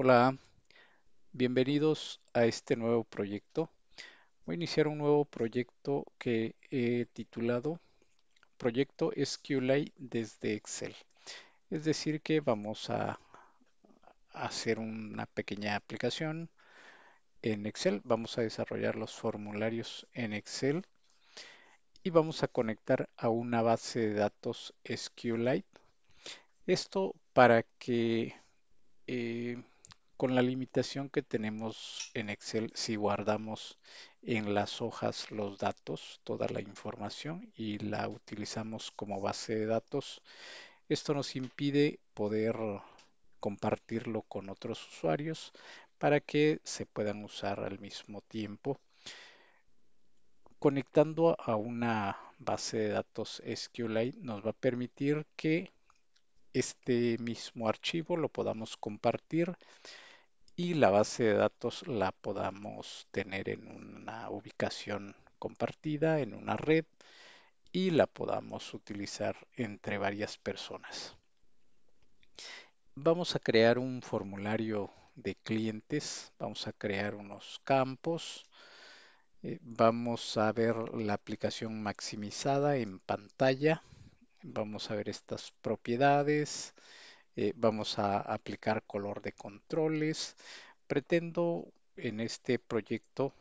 Hola, bienvenidos a este nuevo proyecto. Voy a iniciar un nuevo proyecto que he titulado Proyecto SQLite desde Excel. Es decir, que vamos a hacer una pequeña aplicación en Excel. Vamos a desarrollar los formularios en Excel y vamos a conectar a una base de datos SQLite. Esto para que eh, con la limitación que tenemos en Excel si guardamos en las hojas los datos, toda la información y la utilizamos como base de datos. Esto nos impide poder compartirlo con otros usuarios para que se puedan usar al mismo tiempo. Conectando a una base de datos SQLite nos va a permitir que este mismo archivo lo podamos compartir y la base de datos la podamos tener en una ubicación compartida, en una red y la podamos utilizar entre varias personas. Vamos a crear un formulario de clientes, vamos a crear unos campos, eh, vamos a ver la aplicación maximizada en pantalla, vamos a ver estas propiedades, eh, vamos a aplicar color de controles. Pretendo en este proyecto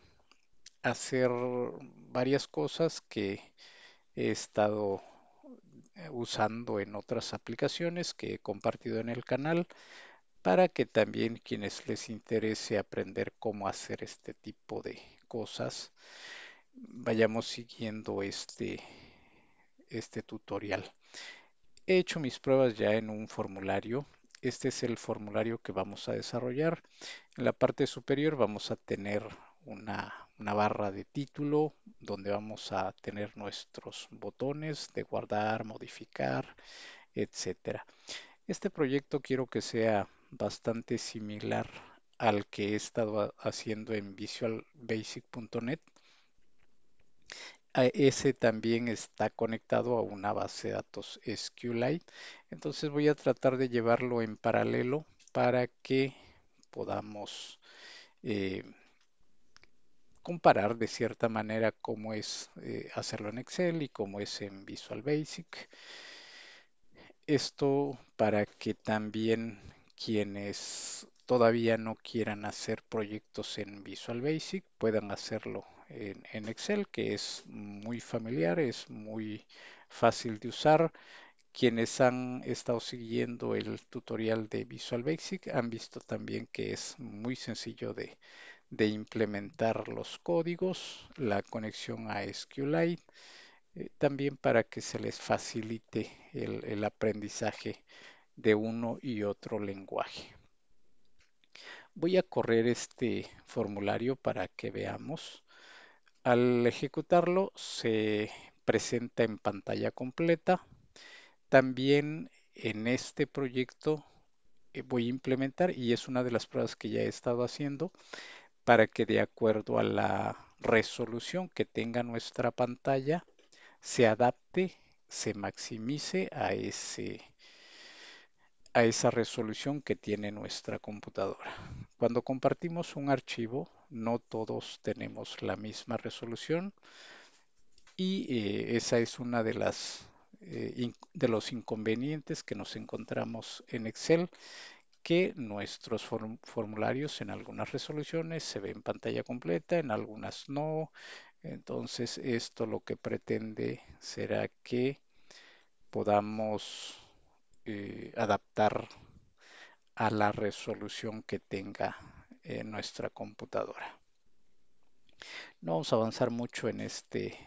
hacer varias cosas que he estado eh, usando en otras aplicaciones que he compartido en el canal para que también quienes les interese aprender cómo hacer este tipo de cosas vayamos siguiendo este este tutorial. He hecho mis pruebas ya en un formulario. Este es el formulario que vamos a desarrollar. En la parte superior vamos a tener una, barra de título donde vamos a tener nuestros botones de guardar, modificar, etcétera. Este proyecto quiero que sea bastante similar al que he estado haciendo en visualbasic.net ese también está conectado a una base de datos SQLite. Entonces voy a tratar de llevarlo en paralelo para que podamos eh, comparar de cierta manera cómo es eh, hacerlo en Excel y cómo es en Visual Basic. Esto para que también quienes todavía no quieran hacer proyectos en Visual Basic puedan hacerlo en, Excel, que es muy familiar, es muy fácil de usar. Quienes han estado siguiendo el tutorial de Visual Basic han visto también que es muy sencillo de, implementar los códigos, la conexión a SQLite, eh, también para que se les facilite el aprendizaje de uno y otro lenguaje. Voy a correr este formulario para que veamos al ejecutarlo se presenta en pantalla completa. También en este proyecto eh, voy a implementar, y es una de las pruebas que ya he estado haciendo, para que de acuerdo a la resolución que tenga nuestra pantalla, se adapte, se maximice a, ese, a esa resolución que tiene nuestra computadora. Cuando compartimos un archivo, no todos tenemos la misma resolución y eh, esa es una de las eh, de los inconvenientes que nos encontramos en Excel que nuestros formularios en algunas resoluciones se ven en pantalla completa, en algunas no. Entonces esto lo que pretende será que podamos eh, adaptar a la resolución que tenga nuestra computadora. No vamos a avanzar mucho en este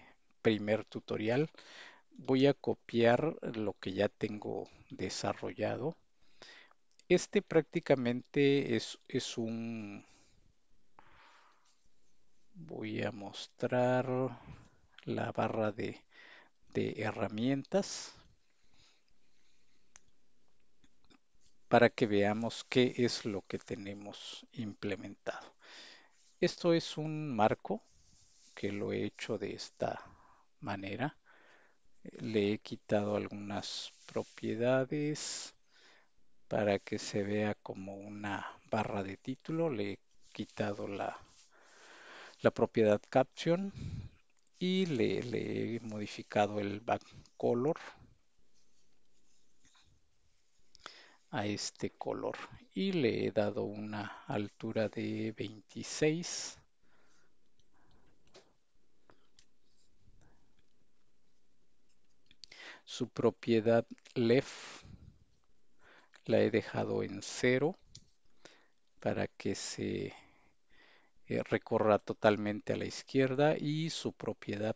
primer tutorial. Voy a copiar lo que ya tengo desarrollado. Este prácticamente es, un... Voy a mostrar la barra de herramientas. para que veamos qué es lo que tenemos implementado. Esto es un marco que lo he hecho de esta manera. Le he quitado algunas propiedades para que se vea como una barra de título. Le he quitado la, la propiedad caption y le, le he modificado el back color a este color y le he dado una altura de 26 su propiedad left la he dejado en cero para que se eh, recorra totalmente a la izquierda y su propiedad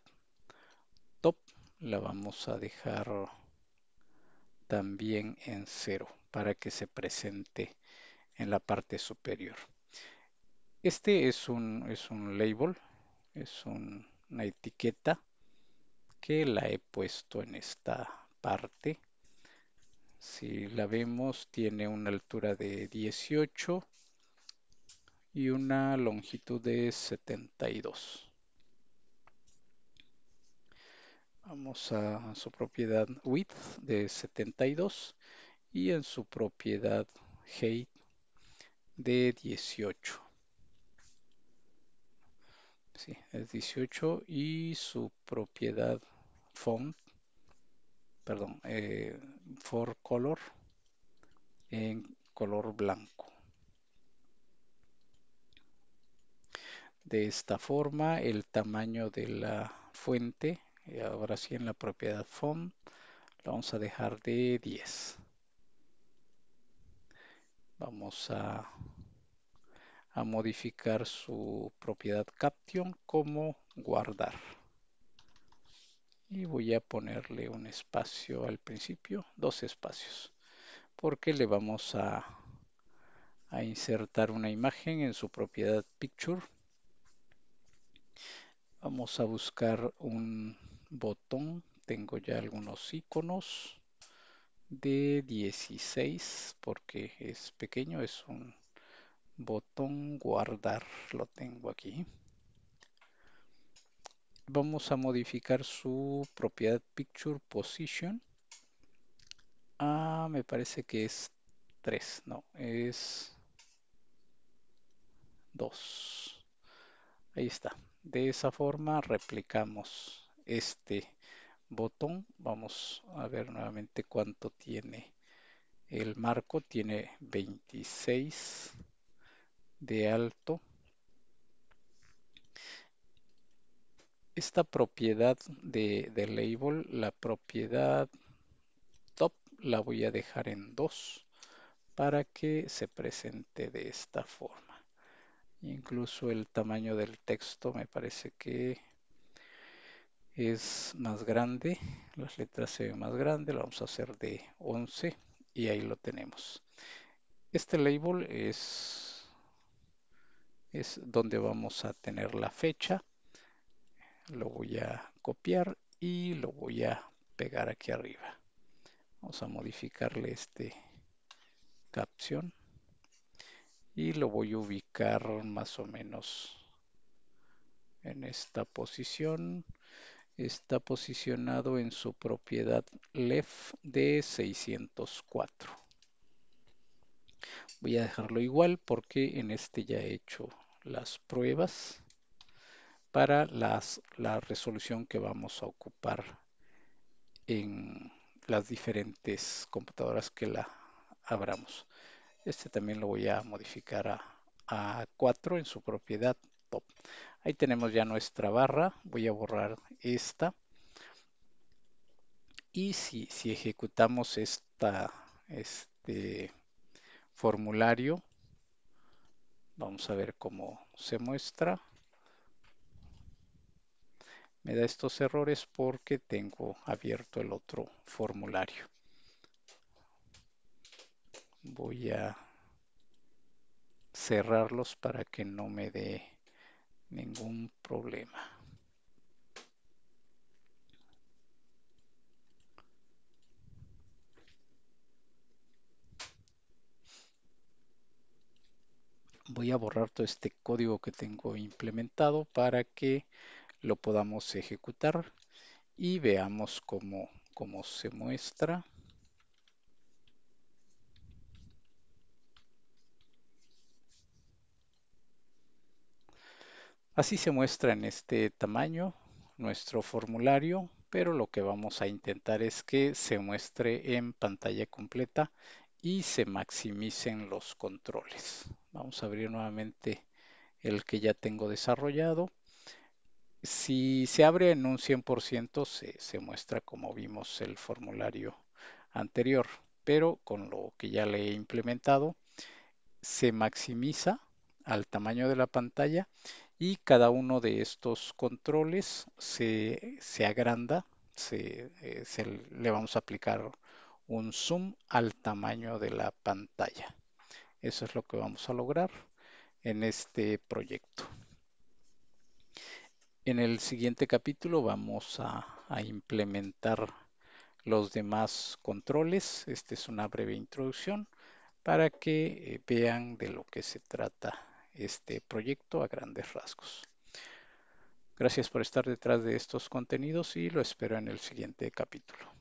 top la vamos a dejar también en cero para que se presente en la parte superior. Este es un, es un label, es una etiqueta que la he puesto en esta parte. Si la vemos, tiene una altura de 18 y una longitud de 72. Vamos a su propiedad width de 72 y en su propiedad height de 18. Sí, es 18 y su propiedad font, perdón, eh, for color en color blanco. De esta forma, el tamaño de la fuente, eh, ahora sí en la propiedad font, la vamos a dejar de 10. Vamos a, modificar su propiedad caption como guardar. Y voy a ponerle un espacio al principio, dos espacios, porque le vamos a, a insertar una imagen en su propiedad picture. Vamos a buscar un botón, tengo ya algunos iconos de 16 porque es pequeño, es un botón guardar, lo tengo aquí. Vamos a modificar su propiedad picture position. Ah, me parece que es 3, no, es 2. Ahí está. De esa forma replicamos este botón. Vamos a ver nuevamente cuánto tiene. El marco tiene 26 de alto. Esta propiedad de, label, la propiedad top, la voy a dejar en 2 para que se presente de esta forma. Incluso el tamaño del texto me parece que es más grande, las letras se ven más grande, lo vamos a hacer de 11 y ahí lo tenemos. Este label es, es donde vamos a tener la fecha. Lo voy a copiar y lo voy a pegar aquí arriba. Vamos a modificarle este caption y lo voy a ubicar más o menos en esta posición está posicionado en su propiedad LEF de 604. Voy a dejarlo igual porque en este ya he hecho las pruebas para las, la resolución que vamos a ocupar en las diferentes computadoras que la abramos. Este también lo voy a modificar a, a 4 en su propiedad Ahí tenemos ya nuestra barra. Voy a borrar esta. Y si, ejecutamos este formulario, vamos a ver cómo se muestra. Me da estos errores porque tengo abierto el otro formulario. Voy a cerrarlos para que no me dé ningún problema. Voy a borrar todo este código que tengo implementado para que lo podamos ejecutar y veamos cómo, cómo se muestra. Así se muestra en este tamaño nuestro formulario, pero lo que vamos a intentar es que se muestre en pantalla completa y se maximicen los controles. Vamos a abrir nuevamente el que ya tengo desarrollado. Si se abre en un 100% se, muestra como vimos el formulario anterior, pero con lo que ya le he implementado se maximiza al tamaño de la pantalla y cada uno de estos controles se, agranda, eh, se, le vamos a aplicar un zoom al tamaño de la pantalla. Eso es lo que vamos a lograr en este proyecto. En el siguiente capítulo vamos a, a implementar los demás controles. Esta es una breve introducción para que eh, vean de lo que se trata este proyecto a grandes rasgos. Gracias por estar detrás de estos contenidos y lo espero en el siguiente capítulo.